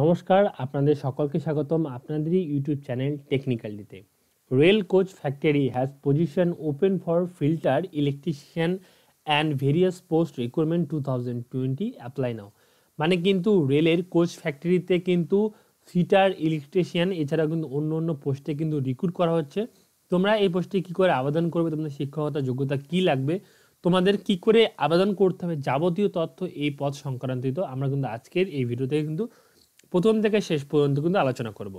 নমস্কার আপনাদের সকলকে স্বাগতম আপনাদেরই ইউটিউব চ্যানেল টেকনিক্যালিতে rail coach factory has position open for filter electrician and various post recruitment two thousand twenty apply now মানে কিন্তু রেলের কোচ ফ্যাক্টরিতে কিন্তু ফিটার ইলেকট্রিশিয়ান এছাড়া কিন্তু অন্য অন্য পোস্টে কিন্তু রিক্রুট করা হচ্ছে তোমরা এই পোস্টে কী করে আবেদন করবে তোমাদের শিক্ষকতা যোগ্যতা কী লাগবে তোমাদের কি করে আবেদন করতে হবে যাবতীয় তথ্য এই পদ সংক্রান্তিত আমরা কিন্তু আজকের এই ভিডিওতে কিন্তু প্রথম থেকে শেষ পর্যন্ত কিন্তু আলোচনা করব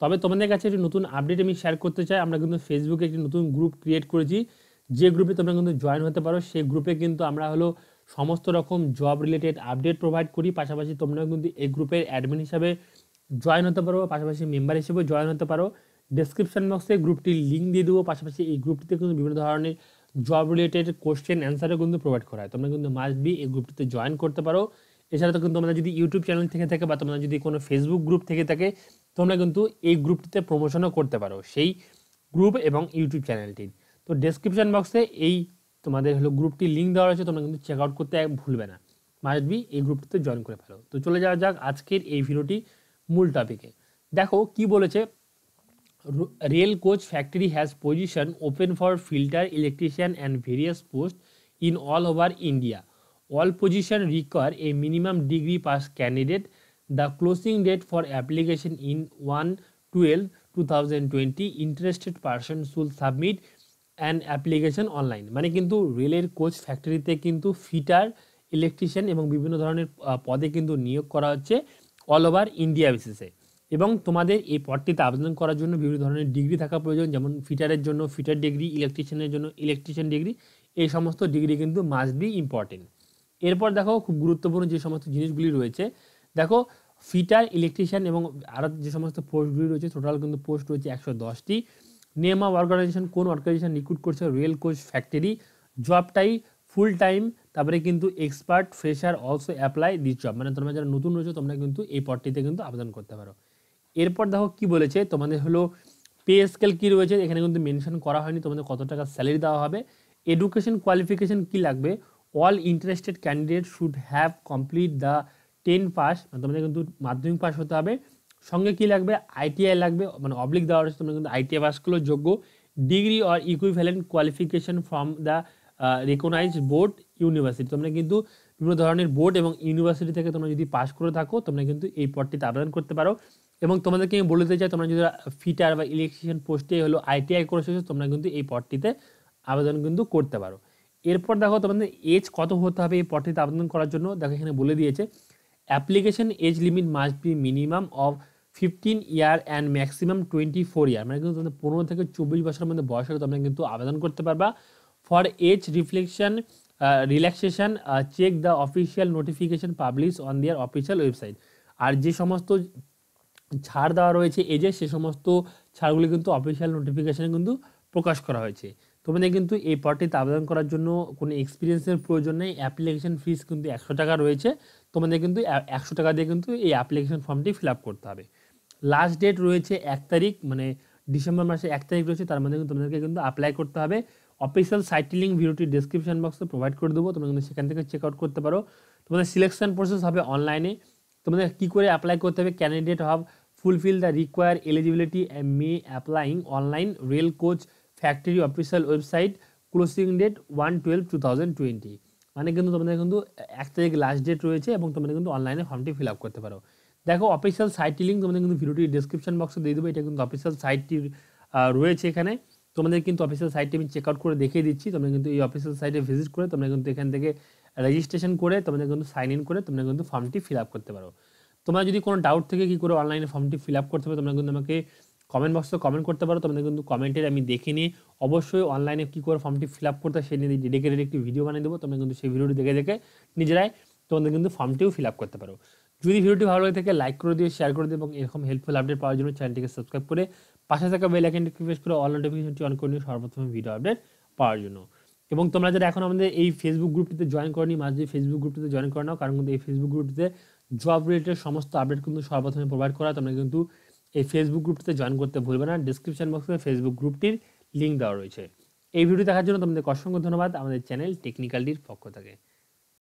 তবে তোমাদের কাছে একটি নতুন আপডেট আমি শেয়ার করতে চাই আমরা কিন্তু ফেসবুকে একটি নতুন গ্রুপ ক্রিয়েট করেছি যে গ্রুপে তোমরা কিন্তু জয়েন হতে পারো সেই গ্রুপে কিন্তু আমরা হলো সমস্ত রকম জব রিলেটেড আপডেট প্রোভাইড করি পাশাপাশি তোমরা কিন্তু এই গ্রুপের অ্যাডমিন হিসাবে জয়েন হতে পারো পাশাপাশি মেম্বার হিসেবে জয়েন হতে পারো ডেসক্রিপশন বক্সে গ্রুপটির লিঙ্ক দিয়ে দেবো পাশাপাশি এই গ্রুপটিতে কিন্তু বিভিন্ন ধরনের জব রিলেটেড কোশ্চেন অ্যান্সারও কিন্তু প্রোভাইড করা হয় তোমরা কিন্তু মাস্ট বি এই গ্রুপটিতে জয়েন করতে পারো এছাড়া তো কিন্তু তোমরা যদি ইউটিউব চ্যানেল থেকে থাকে বা তোমরা যদি কোনো ফেসবুক গ্রুপ থেকে থাকে তোমরা কিন্তু এই গ্রুপটিতে প্রমোশনও করতে পারো সেই গ্রুপ এবং ইউটিউব চ্যানেলটির তো ডেসক্রিপশন বক্সে এই তোমাদের হলো গ্রুপটির লিঙ্ক দেওয়া রয়েছে তোমরা কিন্তু চেক আউট করতে ভুলবে না মাস্ট বি এই গ্রুপটিতে জয়েন করে ফেলো তো চলে যাওয়া যাক আজকের এই ভিডিওটি মূল টপিকে দেখো কি বলেছে rail coach factory has position open for filter electrician and various post in all over India all position require a minimum degree pass candidate the closing date for application in one twelve two thousand twenty interested person should submit an application online মানে কিন্তু রেলের coach ফ্যাক্টরিতে কিন্তু fitter electrician এবং বিভিন্ন ধরনের পদে কিন্তু নিয়োগ করা হচ্ছে অল ওভার ইন্ডিয়া বেসিসে এবং তোমাদের এই পদটিতে আবেদন করার জন্য বিভিন্ন ধরনের ডিগ্রি থাকা প্রয়োজন যেমন ফিটারের জন্য ফিটার ডিগ্রি ইলেকট্রিশিয়ানের জন্য ইলেকট্রিশিয়ান ডিগ্রি এই সমস্ত ডিগ্রি কিন্তু মাস্ট বি ইম্পর্টেন্ট এরপর দেখো খুব গুরুত্বপূর্ণ যে সমস্ত জিনিসগুলি রয়েছে দেখো ফিটার ইলেকট্রিশিয়ান এবং আরও যে সমস্ত পোস্টগুলি রয়েছে টোটাল কিন্তু পোস্ট রয়েছে একশো দশটি নেম অফ অর্গানাইজেশন কোন অর্গানাইজেশন রিক্রুট করছে rail coach factory job type full time তারপরে কিন্তু expert fresher also apply this job মানে তোমরা যারা নতুন রয়েছে তোমরা কিন্তু এই পদটিতে কিন্তু আবেদন করতে পারো এরপর দেখো কি বলেছে তোমাদের হলো পে স্কেল কী রয়েছে এখানে কিন্তু মেনশন করা হয়নি তোমাদের কত টাকা স্যালারি দেওয়া হবে এডুকেশন কোয়ালিফিকেশন কি লাগবে all interested candidate should have complete the ten pass তোমাদের কিন্তু মাধ্যমিক পাস হতে হবে সঙ্গে কি লাগবে আইটিআই লাগবে মানে অবলিক দেওয়ার রয়েছে তোমরা কিন্তু আইটিআই পাস করলেও যোগ্য degree or equivalent qualification from the recognise board university তোমরা কিন্তু বিভিন্ন ধরনের বোর্ড এবং ইউনিভার্সিটি থেকে তোমরা যদি পাস করে থাকো তোমরা কিন্তু এই পদটিতে আবেদন করতে পারো এবং তোমাদেরকে আমি বলতে চাই তোমরা যদি ফিটার বা ইলেকট্রিশিয়ান পোস্টে হলো আইটিআই করে তোমরা কিন্তু এই পদটিতে আবেদন কিন্তু করতে পারো এরপর দেখো তোমাদের এজ কত হতে হবে এই পটিতে আবেদন করার জন্য দেখো এখানে বলে দিয়েছে application age limit must be minimum of fifteen year and maximum twenty four year মানে কিন্তু তোমাদের পনেরো থেকে চব্বিশ বছরের মধ্যে বয়স হলে তোমরা কিন্তু আবেদন করতে পারবা for age reflection relaxation check the official notification publish on their official website আর যে সমস্ত ছাড় দেওয়া রয়েছে এজে সে সমস্ত ছাড়গুলি কিন্তু অফিসিয়াল নোটিফিকেশানে কিন্তু প্রকাশ করা হয়েছে তোমাদের কিন্তু এই পার্টিতে আবেদন করার জন্য কোনো এক্সপিরিয়েন্সের প্রয়োজন নেই অ্যাপ্লিকেশন ফিস কিন্তু একশো টাকা রয়েছে তোমাদের কিন্তু একশো টাকা দিয়ে কিন্তু এই অ্যাপ্লিকেশন ফর্মটি ফিল করতে হবে লাস্ট ডেট রয়েছে এক তারিখ মানে ডিসেম্বর মাসে এক তারিখ রয়েছে তার মধ্যে কিন্তু তোমাদেরকে কিন্তু অ্যাপ্লাই করতে হবে অফিসিয়াল সাইটটি লিঙ্ক ভিডিওটি ডিসক্রিপশন বক্সে প্রোভাইড করে দেবো তোমরা কিন্তু সেখান থেকে চেক আউট করতে পারো তোমাদের সিলেকশন প্রসেস হবে অনলাইনে তোমাদের কী করে অ্যাপ্লাই করতে হবে candidate have fulfil the require eligibility may applying online rail coach factory official website closing date one twelve two thousand twenty মানে কিন্তু তোমাদের কিন্তু এক তারিখ লাস্ট ডেট রয়েছে এবং তোমাদের কিন্তু অনলাইনে ফর্মটি ফিল আপ করতে পারো দেখো অফিসিয়াল সাইটটি লিঙ্ক তোমাদের কিন্তু ভিডিওটি ডিসক্রিপশন বক্সে দিয়ে দেবো এটা কিন্তু অফিসিয়াল সাইটটি রয়েছে এখানে তোমাদের কিন্তু অফিসিয়াল সাইটটি আমি চেক আউট করে দেখিয়ে দিচ্ছি তোমরা কিন্তু এই অফিসিয়াল সাইটে ভিজিট করে তোমরা কিন্তু এখান থেকে রেজিস্ট্রেশন করে তোমাদের কিন্তু সাইন ইন করে তোমরা কিন্তু ফর্মটি ফিল আপ করতে পারো তোমরা যদি কোনো ডাউট থেকে কী করে অনলাইনে ফর্মটি ফিল আপ করতে পারো তোমরা কিন্তু আমাকে কমেন্ট বক্সে কমেন্ট করতে পারো তোমাদের কিন্তু কমেন্টের আমি দেখে নিয়ে অবশ্যই অনলাইনে কী করে ফর্মটি ফিল আপ করতে সেই নিয়ে ডেডিকেটেড একটি ভিডিও বানিয়ে দেবো তোমরা কিন্তু সেই ভিডিওটি দেখে দেখে নিজেরাই তোমাদের কিন্তু ফর্মটিও ফিল আপ করতে পারো যদি ভিডিওটি ভালো লাগে থাকে লাইক করে দিও শেয়ার করে দিও এবং এরকম হেল্পফুল আপডেট পাওয়ার জন্য চ্যানেলটিকে সাবস্ক্রাইব করে পাশে থাকা বেল আইকনটি প্রেস করে অল নোটিফিকেশনটি অন করে নিও সর্বপ্রথম ভিডিও আপডেট পাওয়ার জন্য এবং তোমরা যারা এখন আমাদের এই ফেসবুক গ্রুপটিতে জয়েন করনি মাঝে দিয়ে ফেসবুক গ্রুপটিতে জয়েন করে নাও কারণ কিন্তু এই ফেসবুক গ্রুপটিতে জব রিলেটেড সমস্ত আপডেট কিন্তু সর্বপ্রথমে প্রোভাইড করা তোমরা কিন্তু এই ফেসবুক গ্রুপটিতে জয়েন করতে ভুলবে না ডিসক্রিপশন বক্সে ফেসবুক গ্রুপটির লিঙ্ক দেওয়া রয়েছে এই ভিডিও দেখার জন্য তোমাদের অসংখ্য ধন্যবাদ আমাদের চ্যানেল টেকনিক্যালটির পক্ষ থেকে